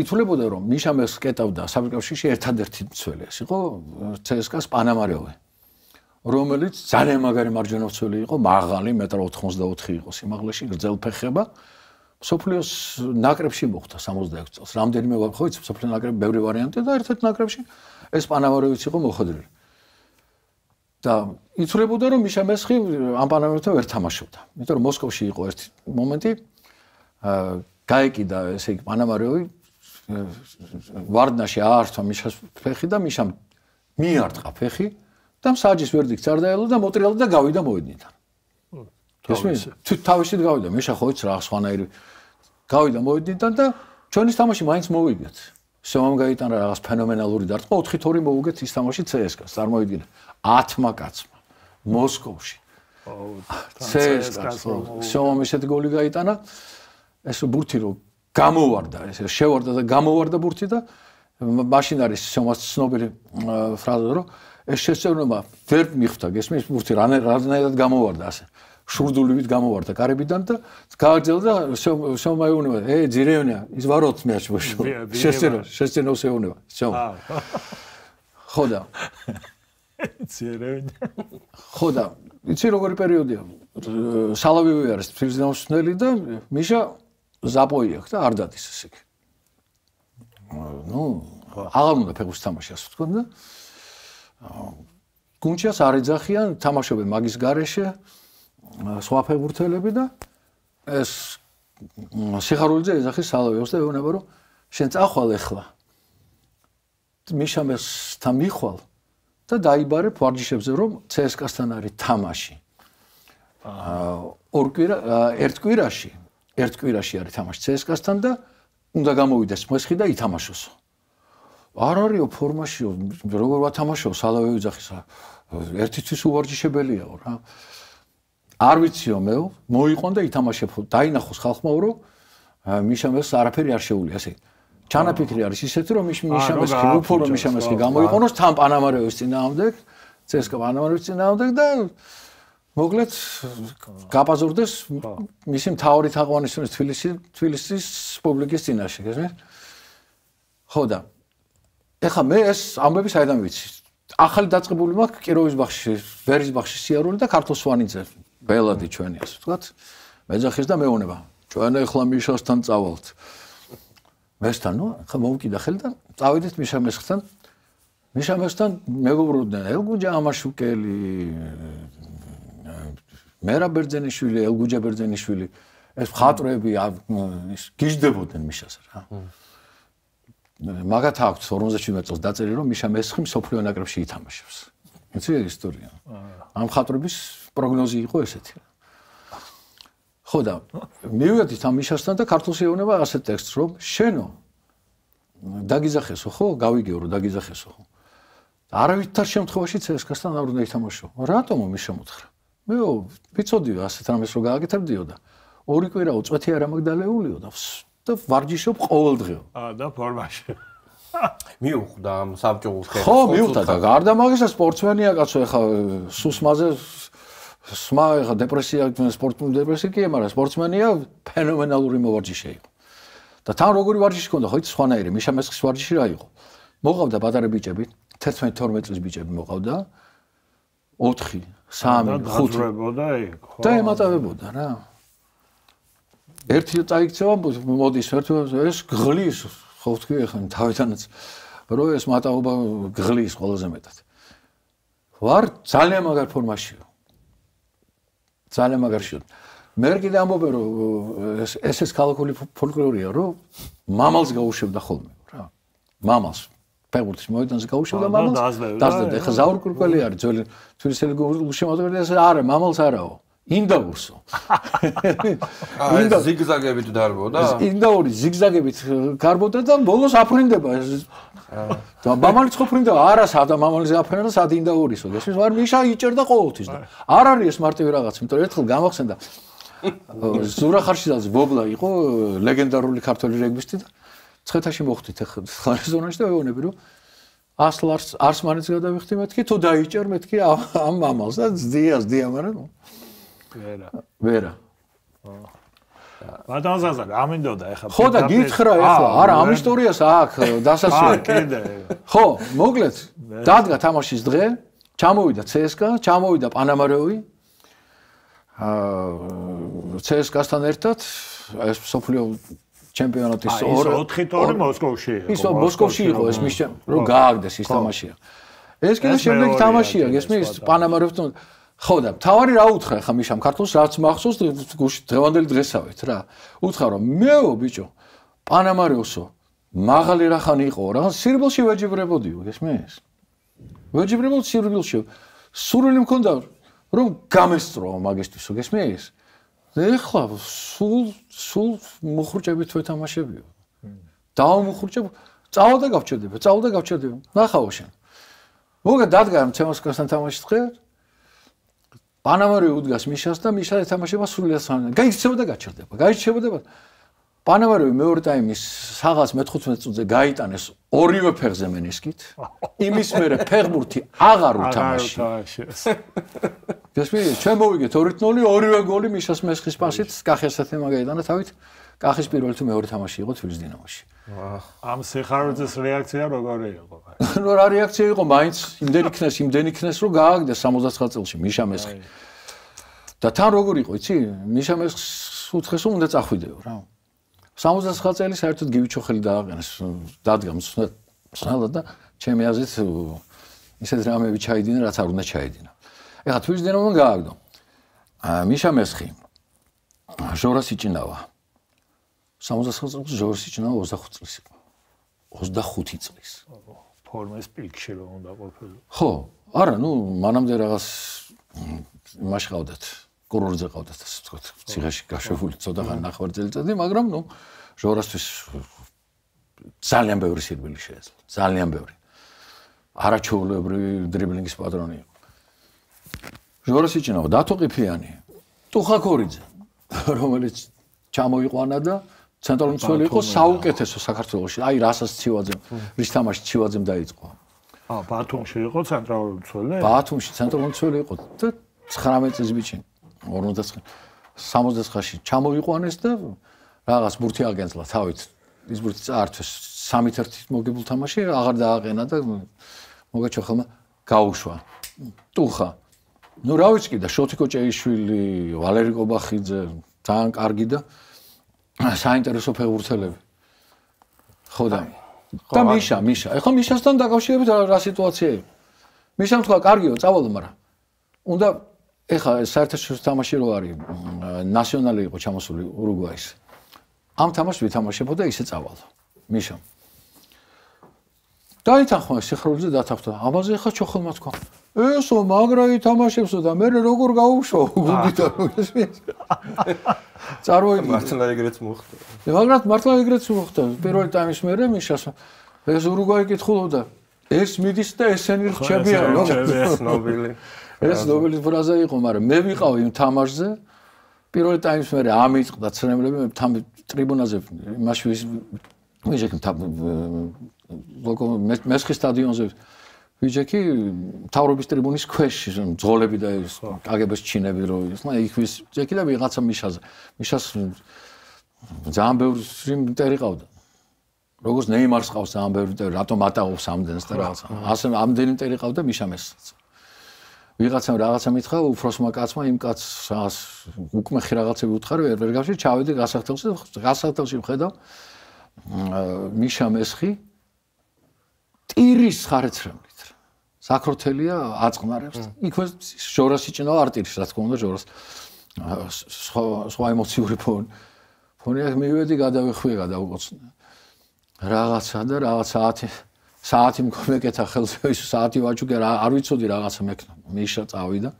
ითვლებოდა რომ მიშა მეს კეტავდა საბჭოში ერთადერთი მცველიას იყო э, ცსკას პანამარეოვი რომელიც ძალიან მაგარი მარჯვენა მცველი იყო მაღალი 1.84 იყო სიმაღლეში გრძელფეხება სოფლიოს ნაკრებში მოხვდა 66 წელს რამდენიმე ვარ ხოიც სოფლიო ნაკრებში ბევრი ვარიანტი და ერთ-ერთი ნაკრებში ეს პანამარეოვიც იყო მოხვედრილი და იცრებოდა რომ მიშა მესხი ამ პანამერთან ერთამაშობდა. იმიტომ რომ მოსკოვში იყო ერთი მომენტი აა э, გაეკიდა ესე იგი პანამარეოვი ვარდნაში აართვა მიშას ფეხი და მიშამ მიარტყა ფეხი და საჯის ვერდიქ წარდაელო და მოტრიალო და გავიდა მოედნიდან. თავის თუ თავისით გავიდა მიშა ხო ის რა ხსვანაირი გავიდა მოედნიდან და ჩვენის თამაში მაინც მოვიგეთ. შემომ გაიტანა რაღაც ფენომენალური დარტყა 4-2 მოუგეთ ის თამაში CSKA-ს. წარმოიდგინეთ 10-მა კაცმა მოსკოვში. CSKA-ს შემომ ისეთი გოლი გაიტანა ეს ბურთი რომ გამოვარდა ეს შევარდა და გამოვარდა ბურთი და მაშინ არის სომას ცნობილი ფრაზა რომ ეს შეცნობა ვერ მიხვდა გესმის ბურთი რანაირად გამოვარდა ასე შურდულივით გამოვარდა კარებიდან და გააგზავნა და სომა ეუნება ე ძირეონია ის ვაროთ მე ასე შეცნო შეცნო ეუნება სომ ხოდა ძირეონია ხოდა იცი როგორი პერიოდია სალავივე არის თბილისის ნაოსნელი და მიშა ზაპოი აქვს და არ დადის ესე იგი. ნუ, აღარ უნდა ფეხბურთს თამაშიას თქვენ და გუნჩას არ ეძახიან, თამაშობენ მაგის გარეშე სხვა ფეხბურთელები და ეს სიხარულიძე ეძახის სალავიოს და ეუბნება რომ შენ წახვალ ახლა. მიშამეს და მიხვალ და დაიბარე ფარჯიშებზე რომ CSKA-სთან არის თამაში. აა ორ კვირა ერთ კვირაში ერთ კვირაში არის თამაში CSKA-სთან და უნდა გამოვიდეს მოსხი და ითამაშოს. არ არისო ფორმაშიო, როგორ ვათამაშო სალავე უძახისა. ერთი წის უვარჯიშებელიაო რა. არ ვიციო მე, მოიყონ და ითამაშე ფო, დაინახოს ხალხმა უფრო მიშამეს არაფერი არ შეული ასე. ჩანაფიქრი არის ისეთი რომ მიშამეს ფიფორო მიშამეს კი გამოიყონოს თან პანამარევის წინააღმდეგ, CSKA პანამარევის წინააღმდეგ და მოგლეთ გაბაზურდეს მისი თაური თაყვანის თვილის თვილისის პუბლიკის წინაშე, გესმის? ხო და ეხა მე ეს ამბები საერთოდ ვიცი. ახალი დაწყებული მაქვს კიროვის ბაღში, ვერის ბაღში სიარული და ქართლის ვანიძე. ველადი ჩვენი ასე ვთქვათ. მეძახის და მეუნება. ჩვენ ახლა მიშასთან წავალთ. მესთან, ნუ, ახლა მოვკიდა ხელი და წავედით მიშამესხთან. მიშამესხთან მეგობრობდნენ ელგუჯა ამაშუკელი, მერა ბერძენიშვილი, ელგუჯა ბერძენიშვილი, ეს ხატრები ის გიждდებოდნენ მიშას რა. მაგათ აქვს 57 წელს დაწერი რომ მიშა მესხი მსოფლიო ნაკრებში ითამაშებს. იცი ისტორია. ამ ხატრების პროგნოზი იყო ესეთი. ხო და მივიდით ამ მიშასთან და ქართულში ეუბნება ასეთ ტექსტს რომ შენო დაგიზახესო ხო? გავიგეო დაგიზახესო ხო? არავითარ შემთხვევაში ცსკასთან არ უნდა ითამაშო. რატომ მიშა მოთხრა? მე ვიცოდი ასეთ რამეს რო გააკეთებდიო და ორი კვირა უწვეთი არ ამაგდალეულიო და და ვარჯიშობ ყოველ დღეო. აა და ფორმაში. მიუხვდა ამ საბჭოულ ხერხს. ხო, მიუხვდა და გარდა მაგისა სპორტმენია კაცო, ეხა სუსმაზე სმა ეხა დეპრესია, სპორტული დეპრესია კი, მაგრამ სპორტმენია ფენომენალური მოვარჯიშე იყო. და თან როგორი ვარჯიში ჰქონდა, ხო იცი სვანაერე, მიშამესხის ვარჯიში რა იყო. მოყავდა პატარა ბიჭები, 11-12 წლის ბიჭები მოყავდა. სამი ხუთი გაძრებოდა ეგ ხო და ემატავებოდა რა ერთი წაიქცევა მოდის ერთი ეს გღლის ხო თქვი ახლა თავიდანაც რო ეს მატაობა გღლის ყველაზე მეტად ვარ ძალიან მაგარ ფორმაში ძალიან მაგარში მე კიდე ამბობენ რომ ეს ეს ქალაქული ფოლკლორია რო მამალს გაუშვებდა ხოლმე რა მამალს ფეხბურთის მოედანზე გაუშვებდა მამალს დაზდა ეხა ზაურკურკველი არის ძველი თბილისელი გულშემატკივრები ეს არა მამალს არაო ინდაურსო ინდა ზიგზაგებით დარბოდა ინდაური ზიგზაგებით გარბოდა და ბოლოს აფრინდება და მამალი ცხოფრინდა არა სადა მამალი აფრინდა სად ინდაურისო ესმის ვარ მიშა იჭერდა ყოველთვის და არ არის ეს მარტივი რაღაც იმიტომ ერთხელ გამახსენდა ზურა ხარშიძაძე ბობლა იყო ლეგენდარული ქართული რეგბისტი და ცხეთაში მოხდით ახლა ზონაში და ეუბნები რომ ასლ არს არს მარის გადავიხდი მეთქი თუ დაიჭერ მეთქი ამ ამალს და ძდიას დიამარა ვერა ვერა ა და ზაზა გამინდოდა ეხლა ხო და გითხრა ეხლა არა ამ ისტორიას აქ დასასრულა კიდე ხო მოკლედ დადგა თამაშის დღე ჩამოვიდა CSKA ჩამოვიდა პანამარეოი აა CSKA-სთან ერთად ეს სოფლიო ჩემპიონატის 4-2 მოსკოვში იყო. ისო მოსკოვში იყო ეს მის რო გააგდეს ის თამაშია. ეს კიდე შემდეგ თამაშია, გესმის? პანამა რო ხო და თავარი რა უთხრა ხა მიშამ ქართულს რაც მახსოვს გუშინ დღევანდელი დღესავით რა უთხრა რომ მეო ბიჭო პანამარიოსო მაღალი რა ხანი იყო რა სირბილში ვეჯიბრებოდიო გესმის ვეჯიბრებოდი სირბილში სურვილი მქონდა რომ გამესწრო მაგისტვისო გესმის ეხლა სულ სულ მოხურჭები თუ ეთამაშებიო. დაუმოხურჭებ, წავა და გავჩერდება, წავა და გავჩერდება. ნახავ შენ. მოგა დადგა ამ ჩემოსკასთან თამაში ხე? პანამარი უდგას მიშას და მიშა ეთამაშება სულიას ამან. გაიქცევა და გაჩერდება. გაიქცევა და გაჩერდება. პანამარევი მეორე ტაიმის საღაც 15 წუთზე გაიტანეს ორივე ფეხზე მენისკით. იმის მერე ფეხბურთი აღარ უთამაშეს. გასმინე, ჩვენ მოვიგეთ 2:0, ორივე გოლი მიშას მესხის პასით კახესათი მაგაიტანა თავით კახის პირველი თუ მეორე თამაში იყო თბილისის დინამოში. ამ სეხარძეს რეაქცია როგორი იყო? ნუ რა რეაქცია იყო, მაინც იმდენი ქნეს, იმდენი ქნეს რომ გააგდა 79 წელში მიშა მესხი. და თან როგორი იყო, იცი? მიშა მესხს უცხესო უნდა წახვიდეო რა. 69 წელი საერთოდ გივიჩოხელი დააყენეს დადგა მცნალად და ჩემი აზრით ისეთ რამები ჩაიდინა რაც არ უნდა ჩაიდინა ეხლა თუ ისდენ რომ გააგდო მიშა მესხი ჟორას იჭინავა 69 წელს ჟორას იჭინავა 25 წელს 25 წელს ფორმეს პილკში რომ უნდა ყოფილიყო ხო არა ნუ მანამდე რაღაც მაშხავდათ კურორზე ყავდა და ასე ვთქვათ, ციხეში გაშვებული ცოტახან ნახვარწელი წადი, მაგრამ ნუ ჟორასთვის ძალიან ბევრი სირბილი შეეძლო, ძალიან ბევრი. არაჩვეულებრივი დრიბლინგის პატრონი. ჟორასი ჩინავა, დათო ყიფიანი, ტუხაკორიძე, რომელიც ჩამოიყვანა და ცენტრალურ მცველი იყო საუკეთესო საქართველოსში. აი, რასაც ჩივაძემ, რის თამაში ჩივაძემ დაიწყო. აა, ბათუმში იყო ცენტრალური მცველი? ბათუმში ცენტრალური მცველი იყო და 19 წლის ბიჭი. 59 69-ში ჩამოიყვანეს და რაღაც ბურთი აგენცლა თავით ის ბურთი წაართვეს 3-1 მოგებულ თამაში აღარ დააყენა და მოგაჩოხმა გაუშვა ტუხა ну რა ვიცი კიდე შოთი კოჭეიშვილი ვალერი კობახიძე ძალიან კარგი და საინტერესო ფეგურთელები ხო და და მიშა მიშა ეხო მიშასთან დაკავშირებით რა სიტუაციაა მიშამ თქვა კარგიო წავალო მაგრამ უნდა ეხა საერთაშორისო თამაში რო არის ნაციონალი იყო ჩამოსული ურუგვაის ამ თამაშს ვითამაშებო და ისე წავალო მიშო დაითანხო სიხრულზე დათანხო ამაზე ეხა ჩოხელმა თქვა ესო მაგრა ითამაშებსო და მე როგორ გავუშო გუნდიდან ეს მის წარმოიდგინე მართლა ეგრეც მოხდა და მაგრა მართლა ეგრეც მოხდა პირველი ტაიმის მერე მიშას ეს ურუგვაი კითხულობდა ეს მიდის და ესენი რჩებიან რომ ჩემი ეს ნობილი ეს ნობელის ფრაზა იყო, მაგრამ მე ვიყავი თამაშზე. პირველი ტაიმს მე ამიწყდა ცნემლები მე თამი ტრიბუნაზე იმაში ვიჟეკი მესხი სტადიონზე ვიჟეკი თავრობის ტრიბუნის ქვეშ ძღოლები და ის აგებს ჩინები რო ისმა იქ ვიჟეკი და ვიღაცა მიშაზე მიშას ძალიან ბევრი სიმტერი ყავდა როგორც ნეიმარს ყავს ძალიან ბევრი და რატომ ატაობს ამდენს და რაღაცა ასე ამდენი მტერი ყავდა მიშამესაც ვიღაცამ რაღაცა მითხრა უფროსმა კაცმა იმ კაცს უკმე ხი რაღაცები უთხარ ვერ ვერ გავშე ჩავედი გასახლთელში გასახლთელში მხედავ მიშა მესხი ტირის ხარეცრამით საქროთელია აწყნარებს იქვე შორას იჭინა არტირს რა თქმა უნდა შორას სხვა სხვა ემოციური ფონ ფონი აქ მივედი გადავეხვიე გადავყოცნა რაღაცა და რაღაცა 10 საათი მქონე კეთა ხელზე ის საათი ვაჩუკე არ ვიცოდი რაღაცა მექნა მიშა წავიდა